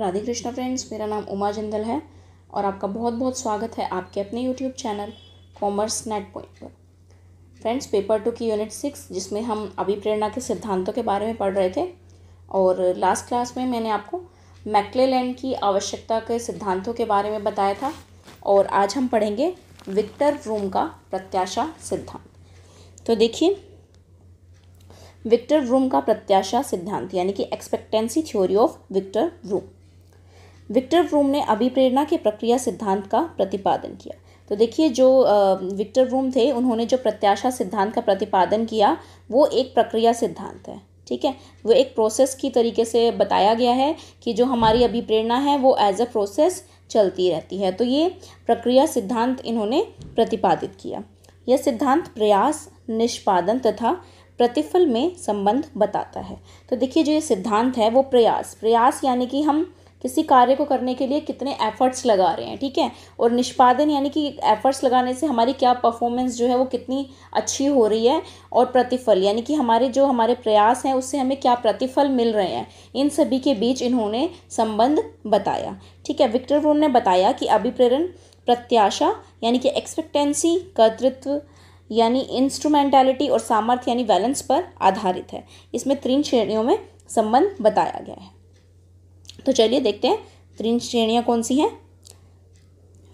Radhe Krishna friends मेरा नाम उमा जिंदल है और आपका बहुत बहुत स्वागत है आपके अपने YouTube channel commerce net point पर फ्रेंड्स पेपर टू की यूनिट सिक्स जिसमें हम अभिप्रेरणा के सिद्धांतों के बारे में पढ़ रहे थे और लास्ट क्लास में मैंने आपको मैकलेलैंड की आवश्यकता के सिद्धांतों के बारे में बताया था और आज हम पढ़ेंगे विक्टर रूम का प्रत्याशा सिद्धांत तो देखिए विक्टर रूम का प्रत्याशा सिद्धांत यानी कि expectancy theory of Victor Vroom Victor Vroom ने अभिप्रेरणा के प्रक्रिया सिद्धांत का प्रतिपादन किया तो देखिए जो विक्टर व्रूम थे उन्होंने जो प्रत्याशा सिद्धांत का प्रतिपादन किया वो एक प्रक्रिया सिद्धांत है ठीक है वो एक प्रोसेस की तरीके से बताया गया है कि जो हमारी अभिप्रेरणा है वो एज अ प्रोसेस चलती रहती है तो ये प्रक्रिया सिद्धांत इन्होंने प्रतिपादित किया यह सिद्धांत प्रयास निष्पादन तथा प्रतिफल में संबंध बताता है तो देखिए जो ये सिद्धांत है वो प्रयास प्रयास यानी कि हम किसी कार्य को करने के लिए कितने एफर्ट्स लगा रहे हैं ठीक है और निष्पादन यानी कि एफर्ट्स लगाने से हमारी क्या परफॉर्मेंस जो है वो कितनी अच्छी हो रही है और प्रतिफल यानी कि हमारे जो हमारे प्रयास हैं उससे हमें क्या प्रतिफल मिल रहे हैं इन सभी के बीच इन्होंने संबंध बताया ठीक है विक्टर रूम ने बताया कि अभिप्रेरण प्रत्याशा यानी कि एक्सपेक्टेंसी कर्तृत्व यानी इंस्ट्रूमेंटैलिटी और सामर्थ्य यानी बैलेंस पर आधारित है इसमें तीन श्रेणियों में संबंध बताया गया है तो चलिए देखते हैं तीन श्रेणियाँ कौन सी हैं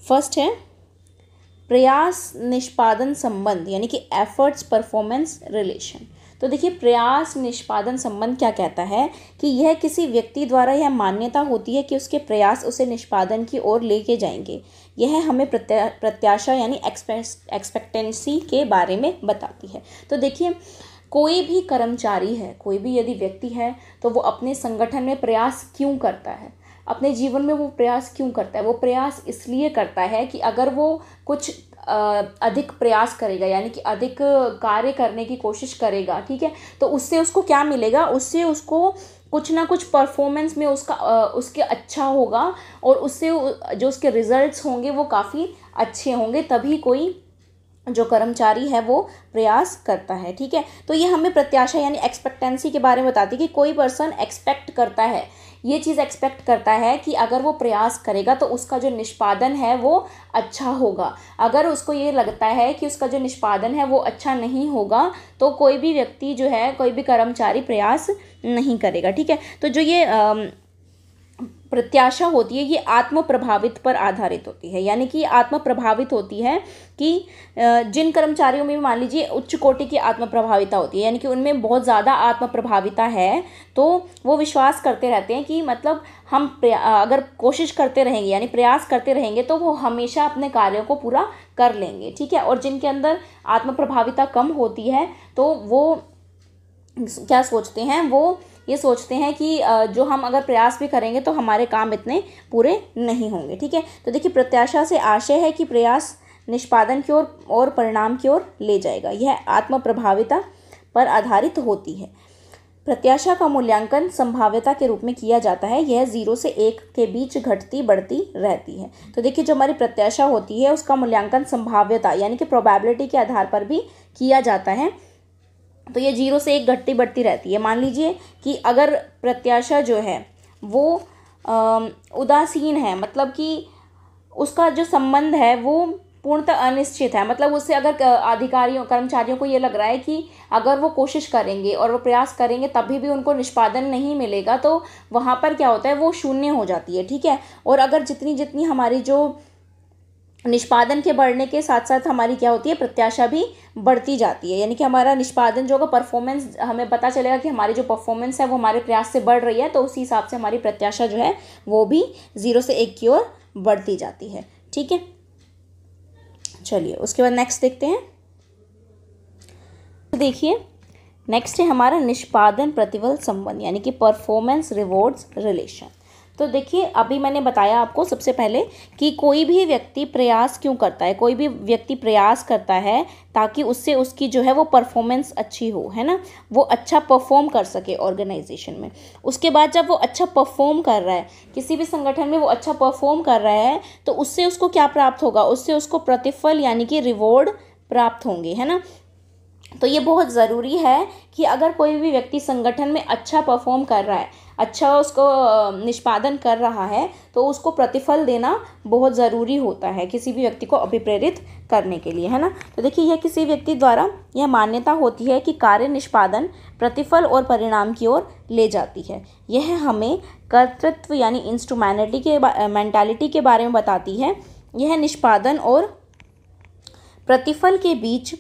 फर्स्ट है प्रयास निष्पादन संबंध यानी कि एफर्ट्स परफॉर्मेंस रिलेशन तो देखिए प्रयास निष्पादन संबंध क्या कहता है कि यह किसी व्यक्ति द्वारा यह मान्यता होती है कि उसके प्रयास उसे निष्पादन की ओर लेके जाएंगे यह हमें प्रत्या प्रत्याशा यानी एक्सपेक्टेंसी के बारे में बताती है तो देखिए कोई भी कर्मचारी है कोई भी यदि व्यक्ति है तो वो अपने संगठन में प्रयास क्यों करता है अपने जीवन में वो प्रयास क्यों करता है वो प्रयास इसलिए करता है कि अगर वो कुछ अधिक प्रयास करेगा यानी कि अधिक कार्य करने की कोशिश करेगा ठीक है तो उससे उसको क्या मिलेगा उससे उसको कुछ ना कुछ परफॉर्मेंस में उसका उसके अच्छा होगा और उससे जो उसके रिजल्ट्स होंगे वो काफ़ी अच्छे होंगे तभी कोई जो कर्मचारी है वो प्रयास करता है ठीक है तो ये हमें प्रत्याशा यानी एक्सपेक्टेंसी के बारे में बताती है कि कोई पर्सन एक्सपेक्ट करता है ये चीज़ एक्सपेक्ट करता है कि अगर वो प्रयास करेगा तो उसका जो निष्पादन है वो अच्छा होगा अगर उसको ये लगता है कि उसका जो निष्पादन है वो अच्छा नहीं होगा तो कोई भी व्यक्ति जो है कोई भी कर्मचारी प्रयास नहीं करेगा ठीक है तो जो ये आ, प्रत्याशा होती है ये आत्म प्रभावित पर आधारित होती है यानी कि आत्म प्रभावित होती है कि जिन कर्मचारियों में मान लीजिए उच्च कोटि की आत्म प्रभाविता होती है यानी कि उनमें बहुत ज़्यादा आत्म प्रभाविता है तो वो विश्वास करते रहते हैं कि मतलब हम अगर कोशिश करते रहेंगे यानी प्रयास करते रहेंगे तो वो हमेशा अपने कार्यों को पूरा कर लेंगे ठीक है और जिनके अंदर आत्म प्रभाविता कम होती है तो वो क्या सोचते हैं वो ये सोचते हैं कि जो हम अगर प्रयास भी करेंगे तो हमारे काम इतने पूरे नहीं होंगे ठीक है तो देखिए प्रत्याशा से आशय है कि प्रयास निष्पादन की ओर और, और परिणाम की ओर ले जाएगा यह आत्म प्रभाविता पर आधारित होती है प्रत्याशा का मूल्यांकन संभाव्यता के रूप में किया जाता है यह जीरो से एक के बीच घटती बढ़ती रहती है तो देखिए जो हमारी प्रत्याशा होती है उसका मूल्यांकन संभाव्यता यानी कि प्रोबेबिलिटी के आधार पर भी किया जाता है तो ये जीरो से एक घटती बढ़ती रहती है मान लीजिए कि अगर प्रत्याशा जो है वो उदासीन है मतलब कि उसका जो संबंध है वो पूर्णतः अनिश्चित है मतलब उससे अगर अधिकारियों कर्मचारियों को ये लग रहा है कि अगर वो कोशिश करेंगे और वो प्रयास करेंगे तभी भी उनको निष्पादन नहीं मिलेगा तो वहाँ पर क्या होता है वो शून्य हो जाती है ठीक है और अगर जितनी जितनी हमारी जो निष्पादन के बढ़ने के साथ साथ हमारी क्या होती है प्रत्याशा भी बढ़ती जाती है यानी कि हमारा निष्पादन जो होगा परफॉर्मेंस हमें पता चलेगा कि हमारी जो परफॉर्मेंस है वो हमारे प्रयास से बढ़ रही है तो उसी हिसाब से हमारी प्रत्याशा जो है वो भी ज़ीरो से एक की ओर बढ़ती जाती है ठीक है चलिए उसके बाद नेक्स्ट देखते हैं तो देखिए नेक्स्ट है हमारा निष्पादन प्रतिबल संबंध यानी कि परफॉर्मेंस रिवॉर्ड्स रिलेशन तो देखिए अभी मैंने बताया आपको सबसे पहले कि कोई भी व्यक्ति प्रयास क्यों करता है कोई भी व्यक्ति प्रयास करता है ताकि उससे उसकी जो है वो परफॉर्मेंस अच्छी हो है ना वो अच्छा परफॉर्म कर सके ऑर्गेनाइजेशन में उसके बाद जब वो अच्छा परफॉर्म कर रहा है किसी भी संगठन में वो अच्छा परफॉर्म कर रहा है तो उससे उसको क्या प्राप्त होगा उससे उसको प्रतिफल यानी कि रिवॉर्ड प्राप्त होंगे है ना तो ये बहुत ज़रूरी है कि अगर कोई भी व्यक्ति संगठन में अच्छा परफॉर्म कर रहा है अच्छा उसको निष्पादन कर रहा है तो उसको प्रतिफल देना बहुत ज़रूरी होता है किसी भी व्यक्ति को अभिप्रेरित करने के लिए है ना तो देखिए यह किसी व्यक्ति द्वारा यह मान्यता होती है कि कार्य निष्पादन प्रतिफल और परिणाम की ओर ले जाती है यह हमें कर्तृत्व यानी इंस्ट्रूमैनिटी के मैंटालिटी के बारे में बताती है यह निष्पादन और प्रतिफल के बीच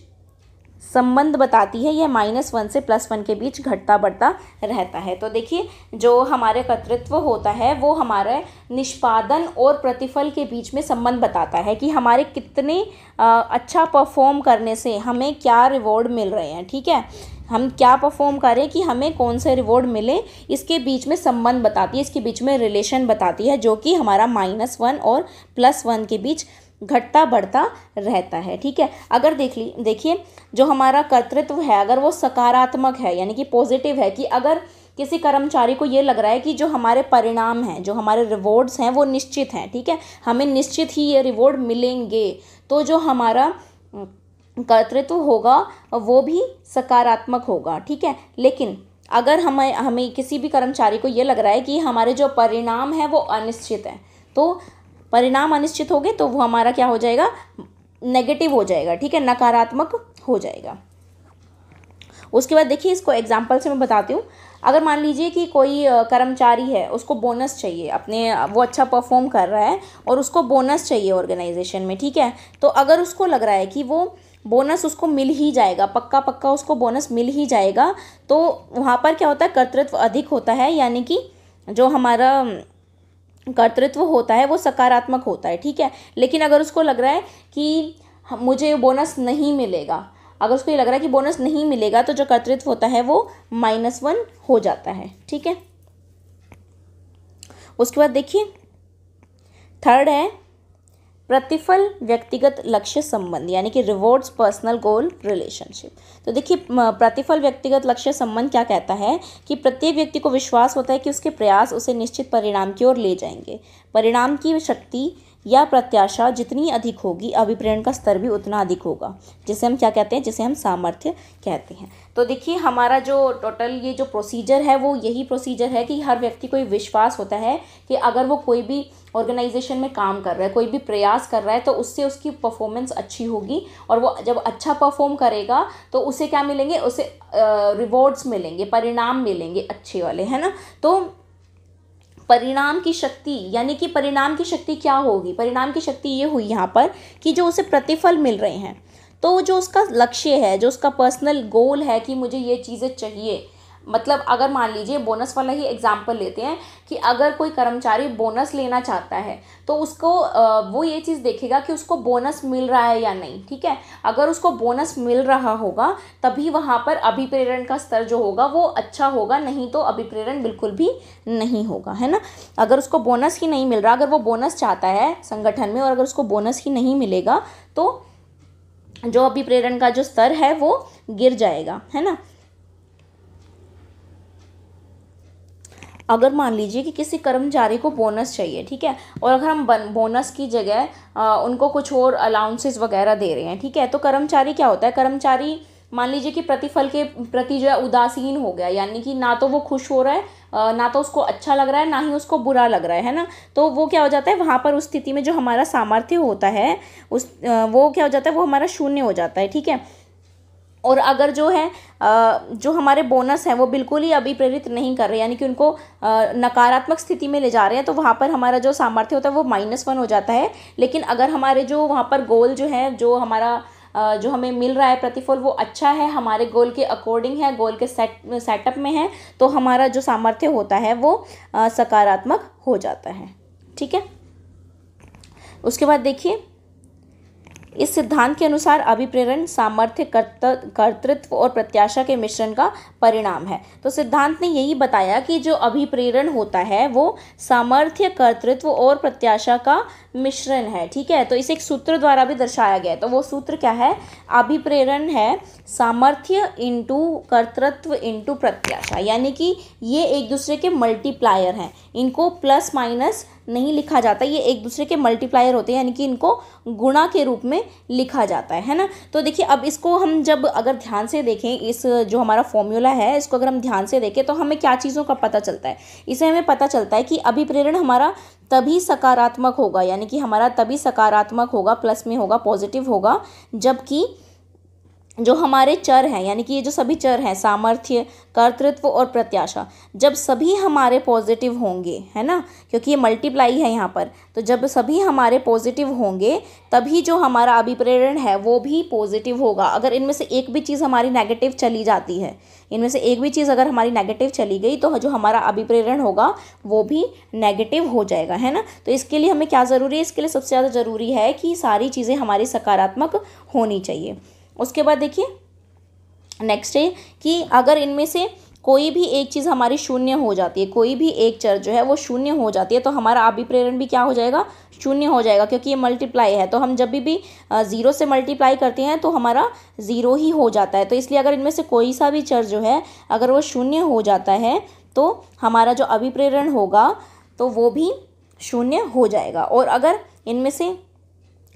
संबंध बताती है यह माइनस वन से प्लस वन के बीच घटता बढ़ता रहता है तो देखिए जो हमारे कर्तृत्व होता है वो हमारे निष्पादन और प्रतिफल के बीच में संबंध बताता है कि हमारे कितने अच्छा परफॉर्म करने से हमें क्या रिवॉर्ड मिल रहे हैं ठीक है हम क्या परफॉर्म करें कि हमें कौन से रिवॉर्ड मिले इसके बीच में संबंध बताती है इसके बीच में रिलेशन बताती है जो कि हमारा माइनस वन और प्लस वन के बीच घटता बढ़ता रहता है ठीक है अगर देख ली देखिए जो हमारा कर्तृत्व है अगर वो सकारात्मक है यानी कि पॉजिटिव है कि अगर किसी कर्मचारी को ये लग रहा है कि जो हमारे परिणाम हैं जो हमारे रिवॉर्ड्स हैं वो निश्चित हैं ठीक है हमें निश्चित ही ये रिवॉर्ड मिलेंगे तो जो हमारा कर्तृत्व होगा वो भी सकारात्मक होगा ठीक है लेकिन अगर हमें हमें किसी भी कर्मचारी को ये लग रहा है कि हमारे जो परिणाम है वो अनिश्चित हैं तो परिणाम अनिश्चित हो गए तो वो हमारा क्या हो जाएगा नेगेटिव हो जाएगा ठीक है नकारात्मक हो जाएगा उसके बाद देखिए इसको एग्जाम्पल से मैं बताती हूँ अगर मान लीजिए कि कोई कर्मचारी है उसको बोनस चाहिए अपने वो अच्छा परफॉर्म कर रहा है और उसको बोनस चाहिए ऑर्गेनाइजेशन में ठीक है तो अगर उसको लग रहा है कि वो बोनस उसको मिल ही जाएगा पक्का पक्का उसको बोनस मिल ही जाएगा तो वहाँ पर क्या होता है कर्तृत्व अधिक होता है यानी कि जो हमारा कर्तृत्व होता है वो सकारात्मक होता है ठीक है लेकिन अगर उसको लग रहा है कि मुझे बोनस नहीं मिलेगा अगर उसको ये लग रहा है कि बोनस नहीं मिलेगा तो जो कर्तृत्व होता है वो माइनस वन हो जाता है ठीक है उसके बाद देखिए थर्ड है प्रतिफल व्यक्तिगत लक्ष्य संबंध यानी कि रिवॉर्ड्स पर्सनल गोल रिलेशनशिप तो देखिए प्रतिफल व्यक्तिगत लक्ष्य संबंध क्या कहता है कि प्रत्येक व्यक्ति को विश्वास होता है कि उसके प्रयास उसे निश्चित परिणाम की ओर ले जाएंगे परिणाम की शक्ति या प्रत्याशा जितनी अधिक होगी अभिप्रेरण का स्तर भी उतना अधिक होगा जिसे हम क्या कहते हैं जिसे हम सामर्थ्य कहते हैं तो देखिए हमारा जो टोटल ये जो प्रोसीजर है वो यही प्रोसीजर है कि हर व्यक्ति को ये विश्वास होता है कि अगर वो कोई भी ऑर्गेनाइजेशन में काम कर रहा है कोई भी प्रयास कर रहा है तो उससे उसकी परफॉर्मेंस अच्छी होगी और वो जब अच्छा परफॉर्म करेगा तो उसे क्या मिलेंगे उसे रिवॉर्ड्स मिलेंगे परिणाम मिलेंगे अच्छे वाले है ना तो परिणाम की शक्ति यानी कि परिणाम की शक्ति क्या होगी परिणाम की शक्ति ये हुई यहाँ पर कि जो उसे प्रतिफल मिल रहे हैं तो जो उसका लक्ष्य है जो उसका पर्सनल गोल है कि मुझे ये चीज़ें चाहिए मतलब अगर मान लीजिए बोनस वाला ही एग्जाम्पल लेते हैं कि अगर कोई कर्मचारी बोनस लेना चाहता है तो उसको वो ये चीज़ देखेगा कि उसको बोनस मिल रहा है या नहीं ठीक है अगर उसको बोनस मिल रहा होगा तभी वहाँ पर अभिप्रेरण का स्तर जो होगा वो अच्छा होगा नहीं तो अभिप्रेरण बिल्कुल भी नहीं होगा है ना अगर उसको बोनस ही नहीं मिल रहा अगर वो बोनस चाहता है संगठन में और अगर उसको बोनस ही नहीं मिलेगा तो जो अभिप्रेरण का जो स्तर है वो गिर जाएगा है ना अगर मान लीजिए कि किसी कर्मचारी को बोनस चाहिए ठीक है और अगर हम बन बोनस की जगह उनको कुछ और अलाउंसेस वगैरह दे रहे हैं ठीक है तो कर्मचारी क्या होता है कर्मचारी मान लीजिए कि प्रतिफल के प्रति जो है उदासीन हो गया यानी कि ना तो वो खुश हो रहा है ना तो उसको अच्छा लग रहा है ना ही उसको बुरा लग रहा है है ना तो वो क्या हो जाता है वहाँ पर उस स्थिति में जो हमारा सामर्थ्य होता है उस वो क्या हो जाता है वो हमारा शून्य हो जाता है ठीक है और अगर जो है जो हमारे बोनस हैं वो बिल्कुल ही अभी प्रेरित नहीं कर रहे यानी कि उनको नकारात्मक स्थिति में ले जा रहे हैं तो वहाँ पर हमारा जो सामर्थ्य होता है वो माइनस वन हो जाता है लेकिन अगर हमारे जो वहाँ पर गोल जो है जो हमारा जो हमें मिल रहा है प्रतिफल वो अच्छा है हमारे गोल के अकॉर्डिंग है गोल के सेट सेटअप में है तो हमारा जो सामर्थ्य होता है वो सकारात्मक हो जाता है ठीक है उसके बाद देखिए इस सिद्धांत के अनुसार अभिप्रेरण सामर्थ्य कर्तृत्व और प्रत्याशा के मिश्रण का परिणाम है तो सिद्धांत ने यही बताया कि जो अभिप्रेरण होता है वो सामर्थ्य कर्तृत्व और प्रत्याशा का मिश्रण है ठीक है तो इसे एक सूत्र द्वारा भी दर्शाया गया है तो वो सूत्र क्या है अभिप्रेरण है सामर्थ्य इंटू कर्तृत्व इंटू प्रत्याशा यानी कि ये एक दूसरे के मल्टीप्लायर हैं इनको प्लस माइनस नहीं लिखा जाता ये एक दूसरे के मल्टीप्लायर होते हैं यानी कि इनको गुणा के रूप में लिखा जाता है है ना तो देखिए अब इसको हम जब अगर ध्यान से देखें इस जो हमारा फॉर्मूला है इसको अगर हम ध्यान से देखें तो हमें क्या चीज़ों का पता चलता है इसे हमें पता चलता है कि अभिप्रेरण हमारा तभी सकारात्मक होगा यानी कि हमारा तभी सकारात्मक होगा प्लस में होगा पॉजिटिव होगा जबकि जो हमारे चर हैं यानी कि ये जो सभी चर हैं सामर्थ्य कर्तृत्व और प्रत्याशा जब सभी हमारे पॉजिटिव होंगे है ना क्योंकि ये मल्टीप्लाई है यहाँ पर तो जब सभी हमारे पॉजिटिव होंगे तभी जो हमारा अभिप्रेरण है वो भी पॉजिटिव होगा अगर इनमें से एक भी चीज़ हमारी नेगेटिव चली जाती है इनमें से एक भी चीज़ अगर हमारी नेगेटिव चली गई तो जो हमारा अभिप्रेरण होगा वो भी नेगेटिव हो जाएगा है ना तो इसके लिए हमें क्या ज़रूरी है इसके लिए सबसे ज़्यादा ज़रूरी है कि सारी चीज़ें हमारी सकारात्मक होनी चाहिए उसके बाद देखिए नेक्स्ट है कि अगर इनमें से कोई भी एक चीज़ हमारी शून्य हो जाती है कोई भी एक चर जो है वो शून्य हो जाती है तो हमारा अभिप्रेरण भी क्या हो जाएगा शून्य हो जाएगा क्योंकि ये मल्टीप्लाई है तो हम जब भी भी ज़ीरो से मल्टीप्लाई करते हैं तो हमारा ज़ीरो ही हो जाता है तो इसलिए अगर इनमें से कोई सा भी चर जो है अगर वो शून्य हो जाता है तो हमारा जो अभिप्रेरण होगा तो वो भी शून्य हो जाएगा और अगर इनमें से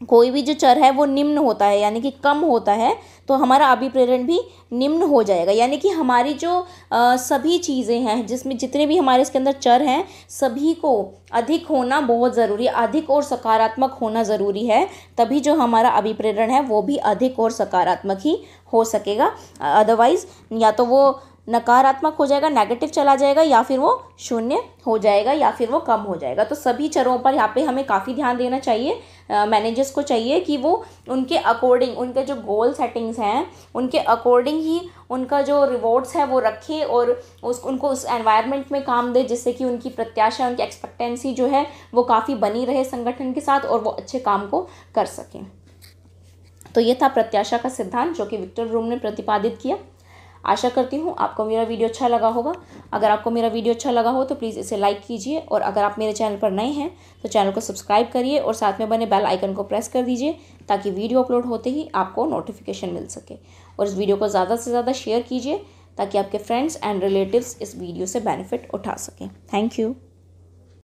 कोई भी जो चर है वो निम्न होता है यानी कि कम होता है तो हमारा अभिप्रेरण भी निम्न हो जाएगा यानी कि हमारी जो आ, सभी चीज़ें हैं जिसमें जितने भी हमारे इसके अंदर चर हैं सभी को अधिक होना बहुत ज़रूरी है अधिक और सकारात्मक होना ज़रूरी है तभी जो हमारा अभिप्रेरण है वो भी अधिक और सकारात्मक ही हो सकेगा अदरवाइज़ या तो वो नकारात्मक हो जाएगा नेगेटिव चला जाएगा या फिर वो शून्य हो जाएगा या फिर वो कम हो जाएगा तो सभी चरों पर यहाँ पे हमें काफ़ी ध्यान देना चाहिए मैनेजर्स को चाहिए कि वो उनके अकॉर्डिंग उनके जो गोल सेटिंग्स हैं उनके अकॉर्डिंग ही उनका जो रिवॉर्ड्स है वो रखे और उस उनको उस एनवायरनमेंट में काम दे जिससे कि उनकी प्रत्याशा उनकी एक्सपेक्टेंसी जो है वो काफ़ी बनी रहे संगठन के साथ और वो अच्छे काम को कर सकें तो ये था प्रत्याशा का सिद्धांत जो कि विक्टर रूम ने प्रतिपादित किया आशा करती हूँ आपको मेरा वीडियो अच्छा लगा होगा अगर आपको मेरा वीडियो अच्छा लगा हो तो प्लीज़ इसे लाइक कीजिए और अगर आप मेरे चैनल पर नए हैं तो चैनल को सब्सक्राइब करिए और साथ में बने बेल आइकन को प्रेस कर दीजिए ताकि वीडियो अपलोड होते ही आपको नोटिफिकेशन मिल सके और इस वीडियो को ज़्यादा से ज़्यादा शेयर कीजिए ताकि आपके फ्रेंड्स एंड रिलेटिव्स इस वीडियो से बेनिफिट उठा सकें थैंक यू